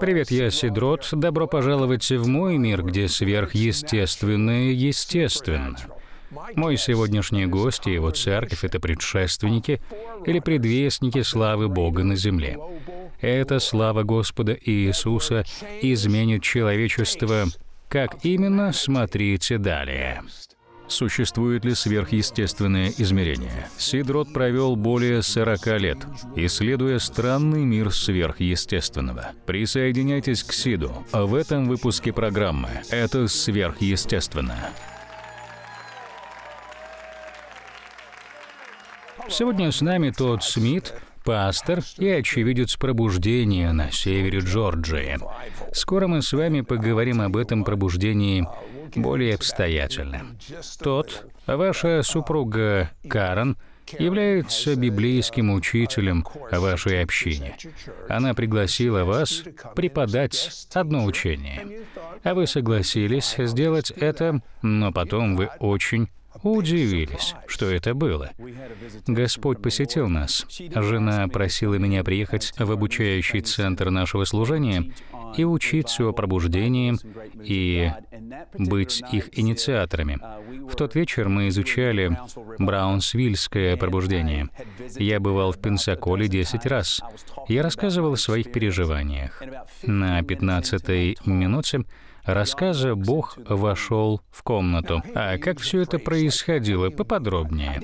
Привет, я Сидрот. Добро пожаловать в мой мир, где сверхъестественное естественно. Мой сегодняшний гость и его церковь — это предшественники или предвестники славы Бога на земле. Эта слава Господа Иисуса изменит человечество. Как именно, смотрите далее существует ли сверхъестественное измерение. Сидрот провел более 40 лет, исследуя странный мир сверхъестественного. Присоединяйтесь к Сиду в этом выпуске программы «Это сверхъестественно». Сегодня с нами Тодд Смит, пастор и очевидец пробуждения на севере Джорджии. Скоро мы с вами поговорим об этом пробуждении – более обстоятельно. Тот, ваша супруга Карен, является библейским учителем вашей общине. Она пригласила вас преподать одно учение. А вы согласились сделать это, но потом вы очень удивились, что это было. Господь посетил нас. Жена просила меня приехать в обучающий центр нашего служения и учиться о пробуждении и быть их инициаторами. В тот вечер мы изучали Браунсвильское пробуждение. Я бывал в Пенсаколе 10 раз. Я рассказывал о своих переживаниях. На 15-й минуте рассказа Бог вошел в комнату. А как все это происходило, поподробнее.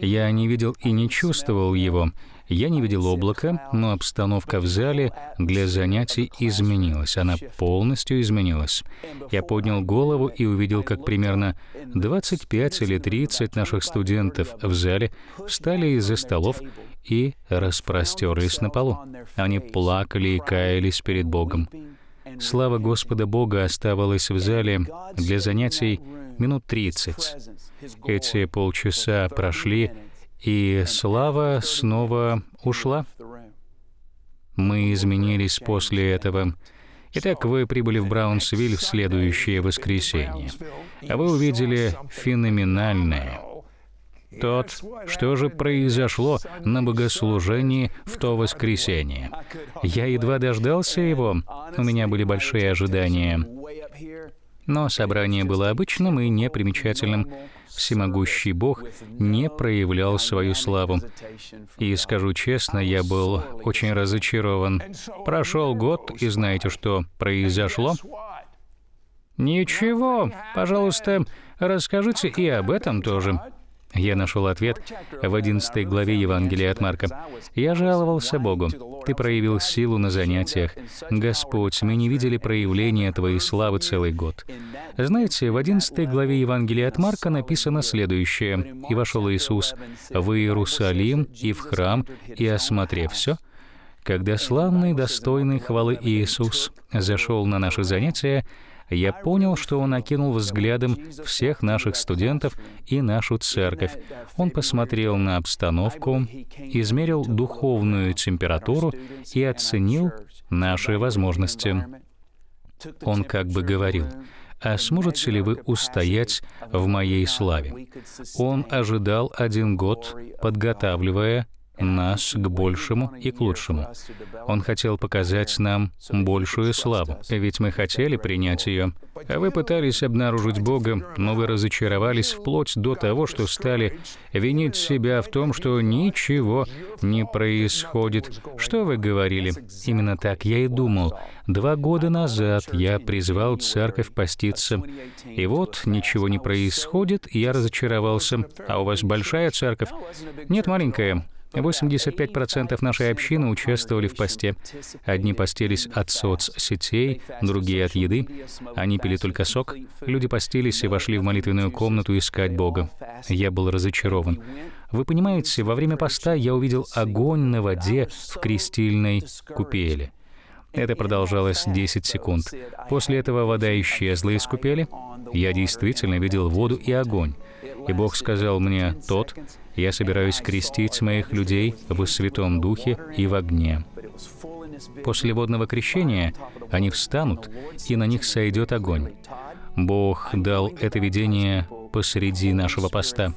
Я не видел и не чувствовал его. Я не видел облака, но обстановка в зале для занятий изменилась. Она полностью изменилась. Я поднял голову и увидел, как примерно 25 или 30 наших студентов в зале встали из-за столов и распростерлись на полу. Они плакали и каялись перед Богом. Слава Господа Бога оставалась в зале для занятий минут 30. Эти полчаса прошли, и слава снова ушла. Мы изменились после этого. Итак, вы прибыли в Браунсвиль в следующее воскресенье. А вы увидели феноменальное, тот, что же произошло на богослужении в то воскресенье. Я едва дождался его, у меня были большие ожидания. Но собрание было обычным и непримечательным. Всемогущий Бог не проявлял свою славу. И скажу честно, я был очень разочарован. Прошел год, и знаете, что произошло? Ничего, пожалуйста, расскажите и об этом тоже. Я нашел ответ в 11 главе Евангелия от Марка. «Я жаловался Богу. Ты проявил силу на занятиях. Господь, мы не видели проявления Твоей славы целый год». Знаете, в 11 главе Евангелия от Марка написано следующее. «И вошел Иисус в Иерусалим и в храм, и, осмотрев все, когда славный, достойный хвалы Иисус зашел на наши занятия, я понял, что он окинул взглядом всех наших студентов и нашу церковь. Он посмотрел на обстановку, измерил духовную температуру и оценил наши возможности. Он как бы говорил, «А сможете ли вы устоять в моей славе?» Он ожидал один год, подготавливая нас к большему и к лучшему. Он хотел показать нам большую славу, ведь мы хотели принять ее. А вы пытались обнаружить Бога, но вы разочаровались вплоть до того, что стали винить себя в том, что ничего не происходит. Что вы говорили? Именно так я и думал. Два года назад я призвал церковь поститься. И вот ничего не происходит, и я разочаровался. А у вас большая церковь? Нет, маленькая. 85% нашей общины участвовали в посте. Одни постились от соцсетей, другие от еды. Они пили только сок. Люди постились и вошли в молитвенную комнату искать Бога. Я был разочарован. Вы понимаете, во время поста я увидел огонь на воде в крестильной купели. Это продолжалось 10 секунд. После этого вода исчезла из купели. Я действительно видел воду и огонь. И Бог сказал мне, «Тот, я собираюсь крестить моих людей в Святом Духе и в огне. После водного крещения они встанут, и на них сойдет огонь. Бог дал это видение посреди нашего поста.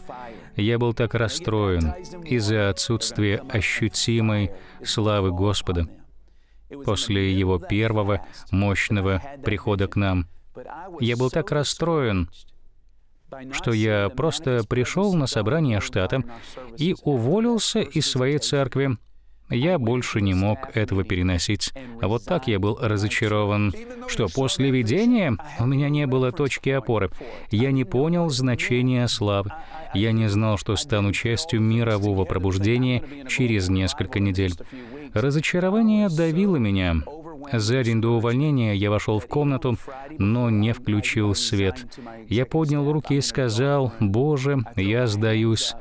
Я был так расстроен из-за отсутствия ощутимой славы Господа после его первого мощного прихода к нам. Я был так расстроен, что я просто пришел на собрание штата и уволился из своей церкви. Я больше не мог этого переносить. А вот так я был разочарован, что после видения у меня не было точки опоры. Я не понял значения славы. Я не знал, что стану частью мирового пробуждения через несколько недель. Разочарование давило меня. За день до увольнения я вошел в комнату, но не включил свет. Я поднял руки и сказал, «Боже, я сдаюсь».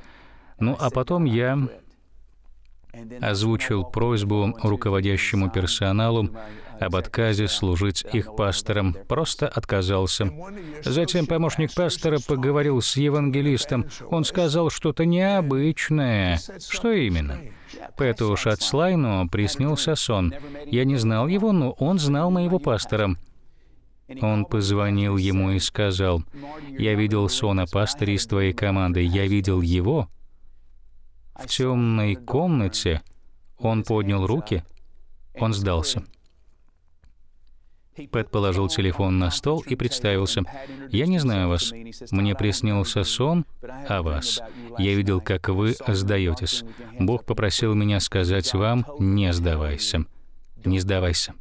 Ну а потом я озвучил просьбу руководящему персоналу об отказе служить их пастором, просто отказался. Затем помощник пастора поговорил с евангелистом. Он сказал что-то необычное. Что именно? Пэту Шацлайну приснился сон. Я не знал его, но он знал моего пастора. Он позвонил ему и сказал, «Я видел сона пастыря из твоей команды. Я видел его в темной комнате». Он поднял руки. Он сдался. Пэт положил телефон на стол и представился. «Я не знаю вас. Мне приснился сон о вас. Я видел, как вы сдаетесь. Бог попросил меня сказать вам, не сдавайся. Не сдавайся».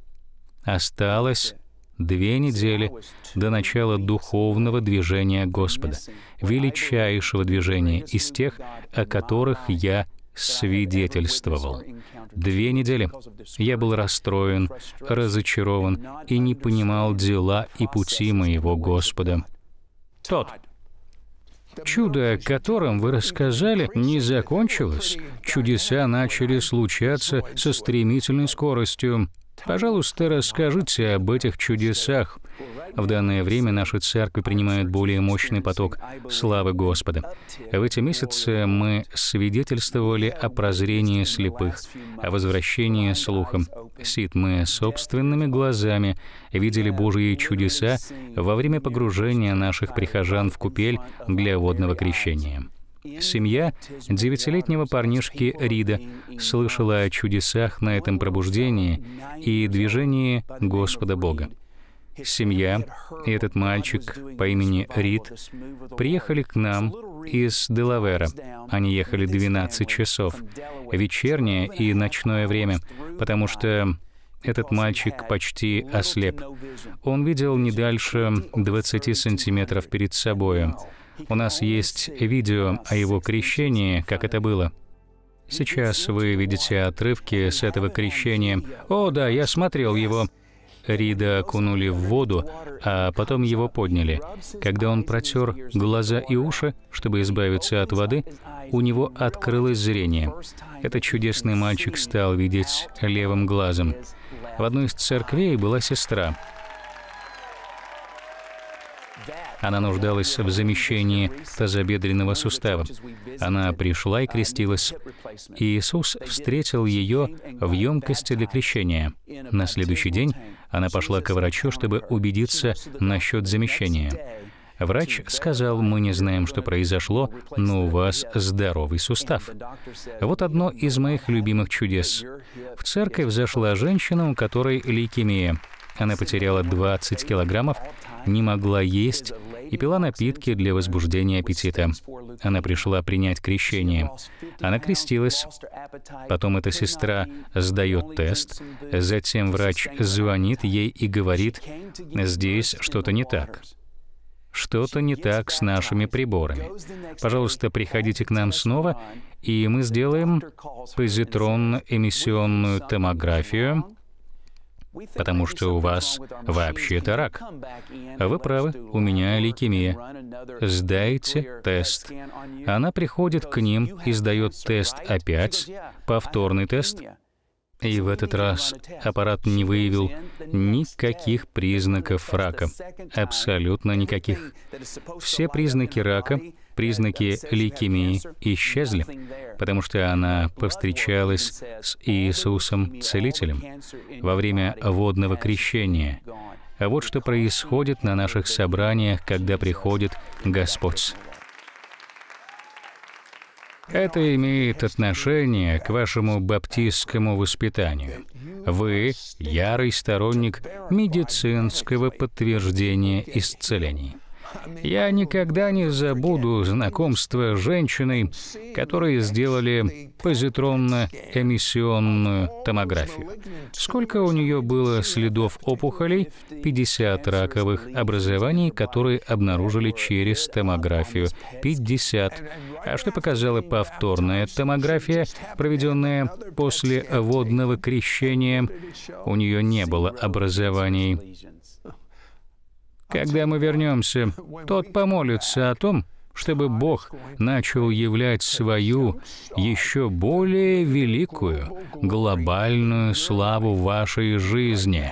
Осталось две недели до начала духовного движения Господа, величайшего движения из тех, о которых я свидетельствовал. Две недели я был расстроен, разочарован и не понимал дела и пути моего Господа. Тот, Чудо, о котором вы рассказали, не закончилось. Чудеса начали случаться со стремительной скоростью. Пожалуйста, расскажите об этих чудесах. В данное время наши церкви принимают более мощный поток славы Господа. В эти месяцы мы свидетельствовали о прозрении слепых, о возвращении слуха. Сид, мы собственными глазами видели Божьи чудеса во время погружения наших прихожан в купель для водного крещения. Семья девятилетнего парнишки Рида слышала о чудесах на этом пробуждении и движении Господа Бога. Семья и этот мальчик по имени Рид приехали к нам из Делавера. Они ехали 12 часов, вечернее и ночное время, потому что этот мальчик почти ослеп. Он видел не дальше 20 сантиметров перед собой. У нас есть видео о его крещении, как это было. Сейчас вы видите отрывки с этого крещения. О, да, я смотрел его. Рида окунули в воду, а потом его подняли. Когда он протер глаза и уши, чтобы избавиться от воды, у него открылось зрение. Этот чудесный мальчик стал видеть левым глазом. В одной из церквей была сестра. Она нуждалась в замещении тазобедренного сустава. Она пришла и крестилась. И Иисус встретил ее в емкости для крещения. На следующий день она пошла к врачу, чтобы убедиться насчет замещения. Врач сказал, мы не знаем, что произошло, но у вас здоровый сустав. Вот одно из моих любимых чудес. В церковь зашла женщина, у которой лейкемия. Она потеряла 20 килограммов, не могла есть и пила напитки для возбуждения аппетита. Она пришла принять крещение. Она крестилась. Потом эта сестра сдает тест. Затем врач звонит ей и говорит, «Здесь что-то не так». Что-то не так с нашими приборами. Пожалуйста, приходите к нам снова, и мы сделаем позитронно-эмиссионную томографию потому что у вас вообще-то рак. Вы правы, у меня лейкемия. Сдайте тест. Она приходит к ним и сдает тест опять, повторный тест. И в этот раз аппарат не выявил никаких признаков рака. Абсолютно никаких. Все признаки рака признаки лейкемии исчезли, потому что она повстречалась с Иисусом Целителем во время водного крещения. А вот что происходит на наших собраниях, когда приходит Господь. Это имеет отношение к вашему баптистскому воспитанию. Вы — ярый сторонник медицинского подтверждения исцелений. Я никогда не забуду знакомство с женщиной, которые сделали позитронно-эмиссионную томографию. Сколько у нее было следов опухолей? 50 раковых образований, которые обнаружили через томографию. 50. А что показала повторная томография, проведенная после водного крещения? У нее не было образований. Когда мы вернемся, тот помолится о том, чтобы Бог начал являть свою еще более великую глобальную славу вашей жизни.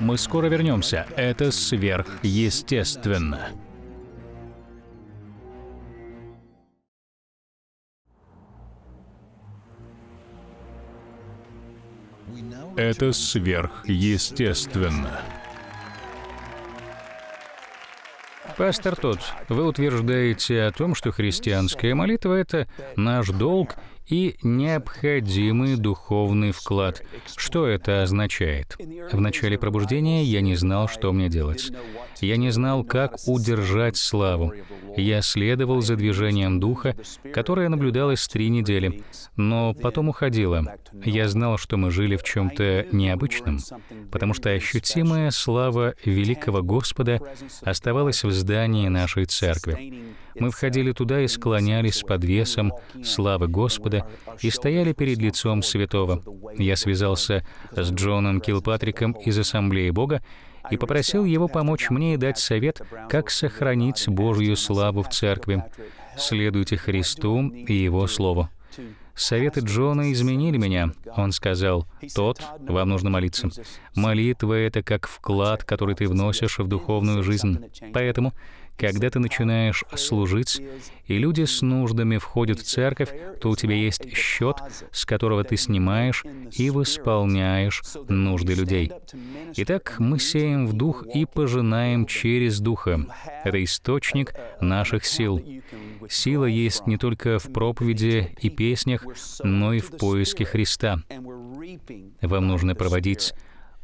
Мы скоро вернемся. Это сверхъестественно. Это сверхъестественно. Пастор тот, вы утверждаете о том, что христианская молитва — это наш долг и необходимый духовный вклад. Что это означает? В начале пробуждения я не знал, что мне делать. Я не знал, как удержать славу. Я следовал за движением Духа, которое наблюдалось три недели, но потом уходило. Я знал, что мы жили в чем-то необычном, потому что ощутимая слава великого Господа оставалась в здании нашей церкви. Мы входили туда и склонялись под весом славы Господа, Господа и стояли перед лицом святого. Я связался с Джоном Килпатриком из Ассамблеи Бога и попросил его помочь мне и дать совет, как сохранить Божью славу в церкви. «Следуйте Христу и Его Слову». Советы Джона изменили меня. Он сказал, «Тот, вам нужно молиться. Молитва — это как вклад, который ты вносишь в духовную жизнь. Поэтому когда ты начинаешь служить, и люди с нуждами входят в церковь, то у тебя есть счет, с которого ты снимаешь и восполняешь нужды людей. Итак, мы сеем в дух и пожинаем через духа. Это источник наших сил. Сила есть не только в проповеди и песнях, но и в поиске Христа. Вам нужно проводить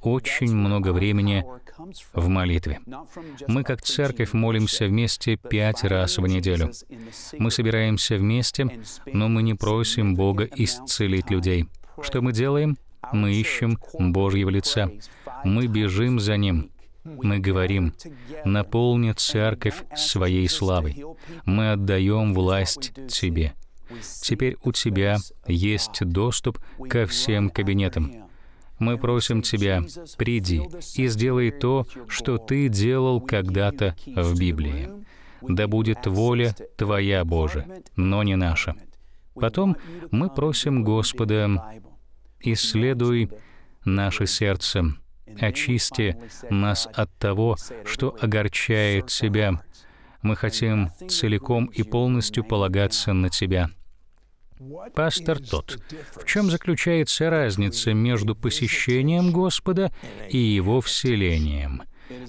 очень много времени в молитве. Мы как церковь молимся вместе пять раз в неделю. Мы собираемся вместе, но мы не просим Бога исцелить людей. Что мы делаем? Мы ищем Божьего лица. Мы бежим за Ним. Мы говорим, наполни церковь своей славой. Мы отдаем власть Тебе. Теперь у Тебя есть доступ ко всем кабинетам. Мы просим Тебя, приди и сделай то, что Ты делал когда-то в Библии. Да будет воля Твоя, Боже, но не наша. Потом мы просим Господа, исследуй наше сердце, очисти нас от того, что огорчает Тебя. Мы хотим целиком и полностью полагаться на Тебя. Пастор тот, в чем заключается разница между посещением Господа и Его вселением?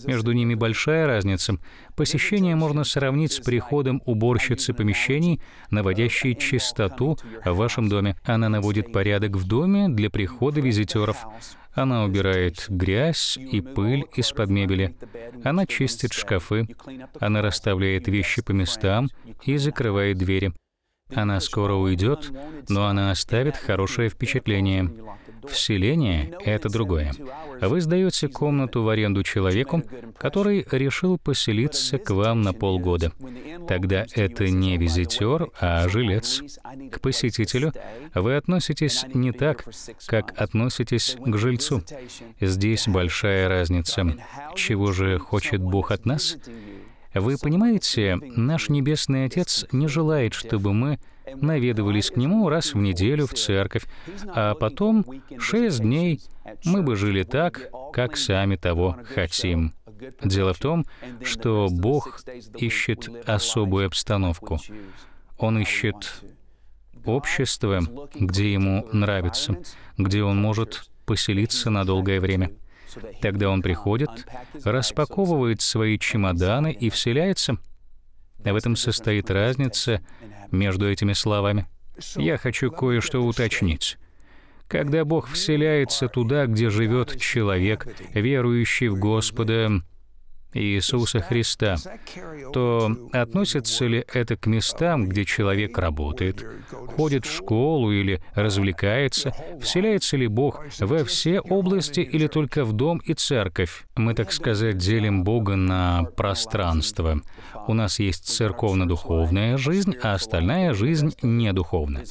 Между ними большая разница. Посещение можно сравнить с приходом уборщицы помещений, наводящей чистоту в вашем доме. Она наводит порядок в доме для прихода визитеров. Она убирает грязь и пыль из-под мебели. Она чистит шкафы. Она расставляет вещи по местам и закрывает двери. Она скоро уйдет, но она оставит хорошее впечатление. Вселение — это другое. Вы сдаете комнату в аренду человеку, который решил поселиться к вам на полгода. Тогда это не визитер, а жилец. К посетителю вы относитесь не так, как относитесь к жильцу. Здесь большая разница. Чего же хочет Бог от нас? Вы понимаете, наш Небесный Отец не желает, чтобы мы наведывались к Нему раз в неделю в церковь, а потом шесть дней мы бы жили так, как сами того хотим. Дело в том, что Бог ищет особую обстановку. Он ищет общество, где ему нравится, где он может поселиться на долгое время. Тогда он приходит, распаковывает свои чемоданы и вселяется. В этом состоит разница между этими словами. Я хочу кое-что уточнить. Когда Бог вселяется туда, где живет человек, верующий в Господа, Иисуса Христа, то относится ли это к местам, где человек работает, ходит в школу или развлекается, вселяется ли Бог во все области или только в дом и церковь? Мы, так сказать, делим Бога на пространство. У нас есть церковно-духовная жизнь, а остальная жизнь не духовная.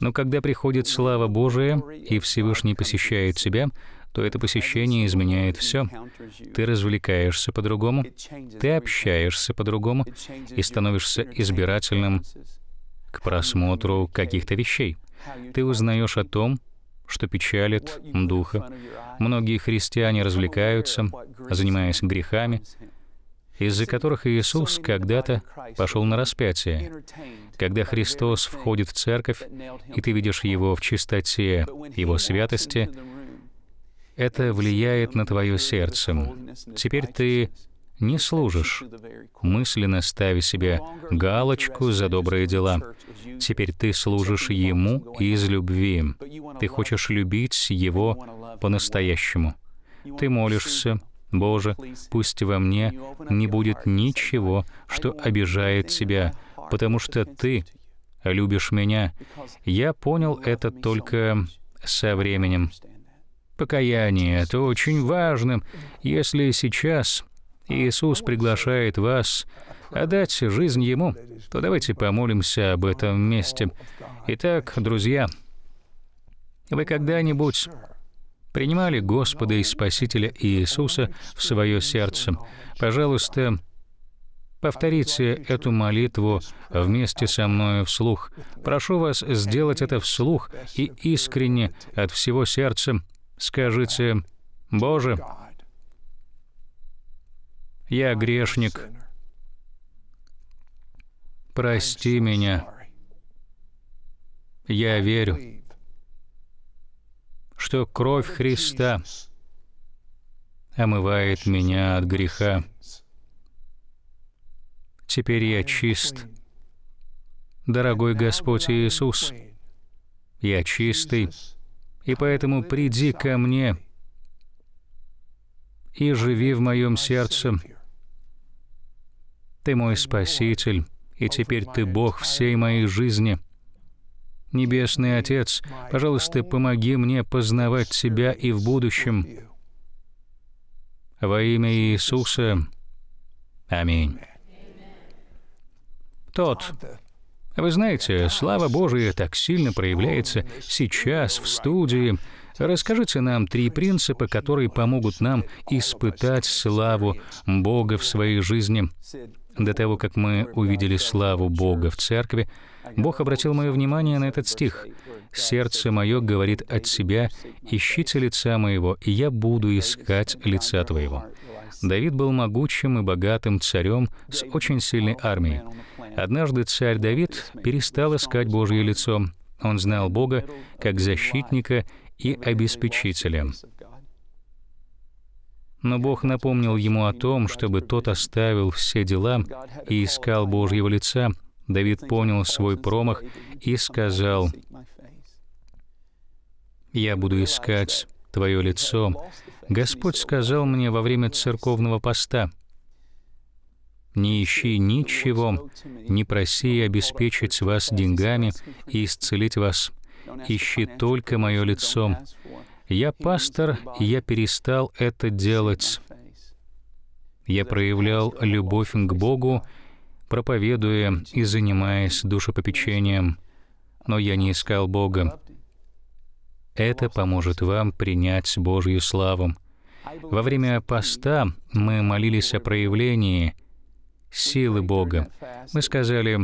Но когда приходит слава Божия и Всевышний посещает себя, то это посещение изменяет все. Ты развлекаешься по-другому, ты общаешься по-другому и становишься избирательным к просмотру каких-то вещей. Ты узнаешь о том, что печалит духа. Многие христиане развлекаются, занимаясь грехами, из-за которых Иисус когда-то пошел на распятие. Когда Христос входит в церковь, и ты видишь Его в чистоте Его святости, это влияет на твое сердце. Теперь ты не служишь, мысленно ставя себе галочку за добрые дела. Теперь ты служишь Ему из любви. Ты хочешь любить Его по-настоящему. Ты молишься, «Боже, пусть во мне не будет ничего, что обижает Тебя, потому что Ты любишь меня». Я понял это только со временем. Покаяние – это очень важным, если сейчас Иисус приглашает вас отдать жизнь Ему, то давайте помолимся об этом месте. Итак, друзья, вы когда-нибудь принимали Господа и Спасителя Иисуса в свое сердце? Пожалуйста, повторите эту молитву вместе со мною вслух. Прошу вас сделать это вслух и искренне от всего сердца, Скажите, «Боже, я грешник, прости меня, я верю, что кровь Христа омывает меня от греха. Теперь я чист. Дорогой Господь Иисус, я чистый, и поэтому приди ко мне и живи в моем сердце. Ты мой Спаситель, и теперь Ты Бог всей моей жизни. Небесный Отец, пожалуйста, помоги мне познавать Тебя и в будущем. Во имя Иисуса. Аминь. Тот, вы знаете, слава Божия так сильно проявляется сейчас в студии. Расскажите нам три принципа, которые помогут нам испытать славу Бога в своей жизни. До того, как мы увидели славу Бога в церкви, Бог обратил мое внимание на этот стих. «Сердце мое говорит от себя, ищите лица моего, и я буду искать лица твоего». Давид был могучим и богатым царем с очень сильной армией. Однажды царь Давид перестал искать Божье лицо. Он знал Бога как защитника и обеспечителя. Но Бог напомнил ему о том, чтобы тот оставил все дела и искал Божьего лица. Давид понял свой промах и сказал, «Я буду искать Твое лицо». Господь сказал мне во время церковного поста — не ищи ничего, не проси обеспечить вас деньгами и исцелить вас. Ищи только мое лицо. Я пастор, и я перестал это делать. Я проявлял любовь к Богу, проповедуя и занимаясь душепопечением, но я не искал Бога. Это поможет вам принять Божью славу. Во время поста мы молились о проявлении — силы Бога. Мы сказали,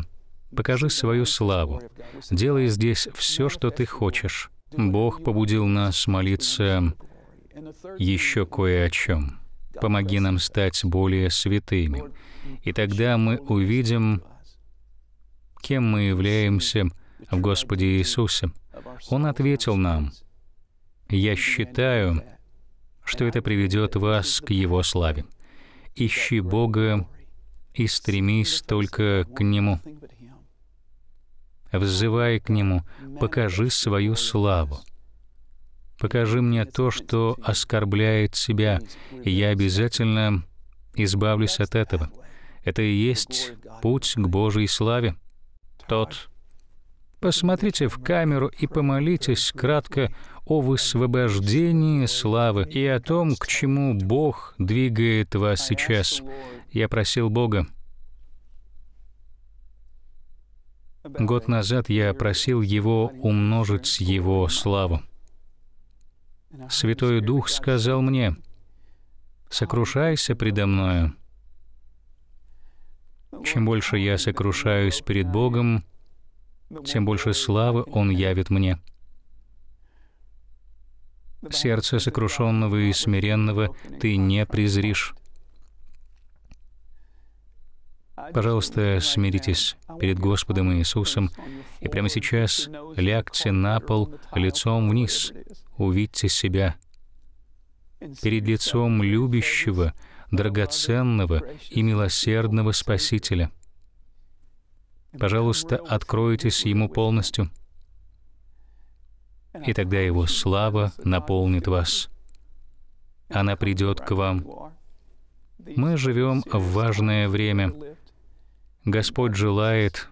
покажи свою славу, делай здесь все, что ты хочешь. Бог побудил нас молиться еще кое о чем. Помоги нам стать более святыми, и тогда мы увидим, кем мы являемся в Господе Иисусе. Он ответил нам, «Я считаю, что это приведет вас к Его славе. Ищи Бога и стремись только к Нему. Взывай к Нему, покажи свою славу. Покажи мне то, что оскорбляет тебя, и я обязательно избавлюсь от этого. Это и есть путь к Божьей славе. Тот. Посмотрите в камеру и помолитесь кратко о высвобождении славы и о том, к чему Бог двигает вас сейчас я просил Бога. Год назад я просил Его умножить Его славу. Святой Дух сказал мне, «Сокрушайся предо мною». Чем больше я сокрушаюсь перед Богом, тем больше славы Он явит мне. Сердце сокрушенного и смиренного ты не презришь. Пожалуйста, смиритесь перед Господом Иисусом и прямо сейчас лягте на пол лицом вниз, увидьте себя перед лицом любящего, драгоценного и милосердного Спасителя. Пожалуйста, откройтесь Ему полностью, и тогда Его слава наполнит вас. Она придет к вам. Мы живем в важное время — Господь желает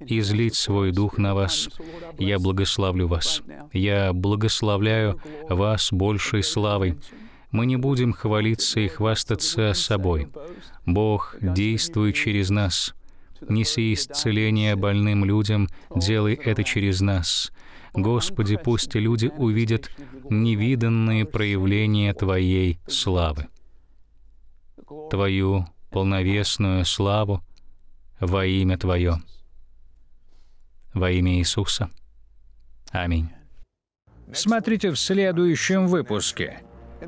излить свой дух на вас. Я благословлю вас. Я благословляю вас большей славой. Мы не будем хвалиться и хвастаться собой. Бог, действует через нас. Неси исцеление больным людям, делай это через нас. Господи, пусть люди увидят невиданные проявления Твоей славы. Твою полновесную славу — во имя Твое, во имя Иисуса. Аминь. Смотрите в следующем выпуске.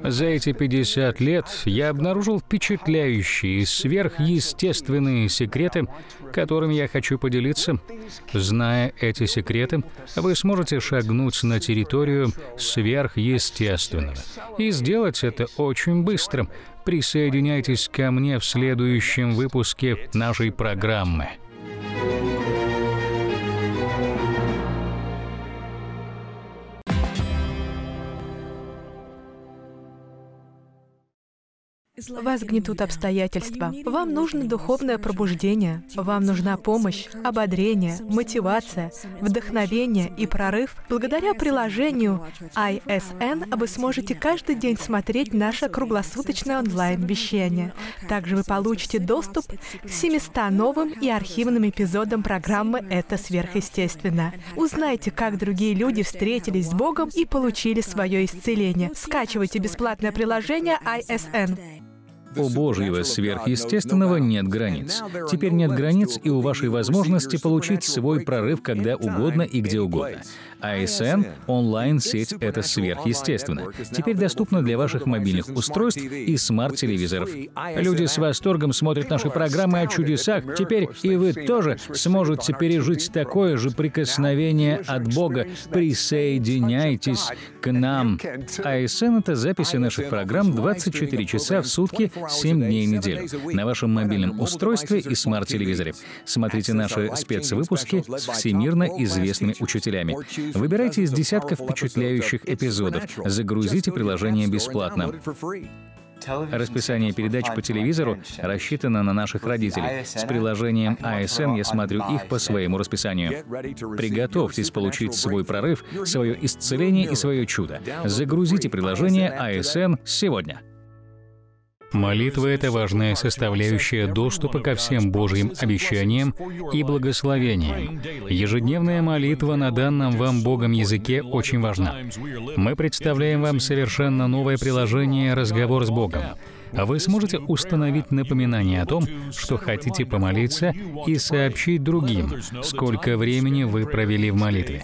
За эти 50 лет я обнаружил впечатляющие, сверхъестественные секреты, которыми я хочу поделиться. Зная эти секреты, вы сможете шагнуть на территорию сверхъестественного и сделать это очень быстро, Присоединяйтесь ко мне в следующем выпуске нашей программы. Вас гнетут обстоятельства. Вам нужно духовное пробуждение. Вам нужна помощь, ободрение, мотивация, вдохновение и прорыв. Благодаря приложению ISN а вы сможете каждый день смотреть наше круглосуточное онлайн-вещание. А Также вы получите доступ к 700 ну, новым и архивным эпизодам программы «Это сверхъестественно». Узнайте, как другие люди встретились с Богом и получили свое исцеление. Ну, Скачивайте бесплатное приложение ISN. У Божьего сверхъестественного нет границ. Теперь нет границ и у вашей возможности получить свой прорыв когда угодно и где угодно. ASN а – онлайн-сеть — это сверхъестественно. Теперь доступно для ваших мобильных устройств и смарт-телевизоров. Люди с восторгом смотрят наши программы о чудесах. Теперь и вы тоже сможете пережить такое же прикосновение от Бога. Присоединяйтесь к нам. ASN а — это записи наших программ 24 часа в сутки, 7 дней в неделю. На вашем мобильном устройстве и смарт-телевизоре. Смотрите наши спецвыпуски с всемирно известными учителями. Выбирайте из десятков впечатляющих эпизодов. Загрузите приложение бесплатно. Расписание передач по телевизору рассчитано на наших родителей. С приложением ASN а я смотрю их по своему расписанию. Приготовьтесь получить свой прорыв, свое исцеление и свое чудо. Загрузите приложение ASN а сегодня. Молитва – это важная составляющая доступа ко всем Божьим обещаниям и благословениям. Ежедневная молитва на данном вам Богом языке очень важна. Мы представляем вам совершенно новое приложение «Разговор с Богом», а вы сможете установить напоминание о том, что хотите помолиться и сообщить другим, сколько времени вы провели в молитве.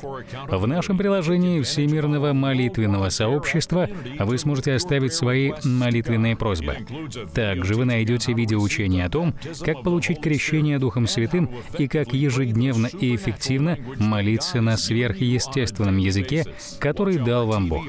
В нашем приложении Всемирного молитвенного сообщества вы сможете оставить свои молитвенные просьбы. Также вы найдете видеоучение о том, как получить крещение Духом Святым и как ежедневно и эффективно молиться на сверхъестественном языке, который дал вам Бог.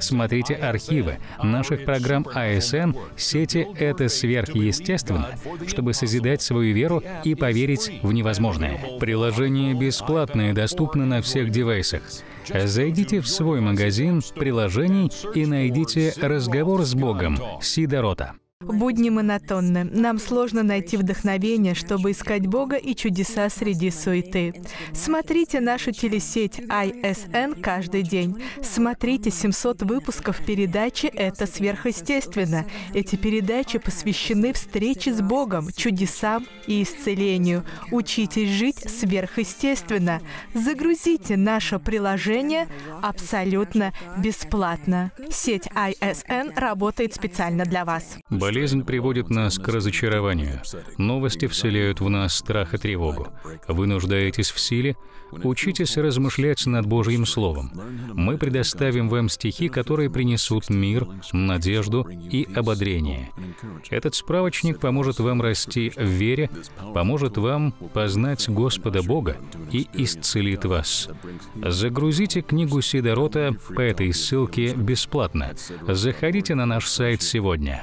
Смотрите архивы наших программ АСН, сеть делаете это сверхъестественно, чтобы созидать свою веру и поверить в невозможное. Приложение бесплатное, доступно на всех девайсах. Зайдите в свой магазин приложений и найдите «Разговор с Богом» Сидорота. Будни монотонны. Нам сложно найти вдохновение, чтобы искать Бога и чудеса среди суеты. Смотрите нашу телесеть ISN каждый день. Смотрите 700 выпусков передачи «Это сверхъестественно». Эти передачи посвящены встрече с Богом, чудесам и исцелению. Учитесь жить сверхъестественно. Загрузите наше приложение абсолютно бесплатно. Сеть ISN работает специально для вас. Болезнь приводит нас к разочарованию. Новости вселяют в нас страх и тревогу. Вы нуждаетесь в силе? Учитесь размышлять над Божьим Словом. Мы предоставим вам стихи, которые принесут мир, надежду и ободрение. Этот справочник поможет вам расти в вере, поможет вам познать Господа Бога и исцелит вас. Загрузите книгу Сидорота по этой ссылке бесплатно. Заходите на наш сайт сегодня.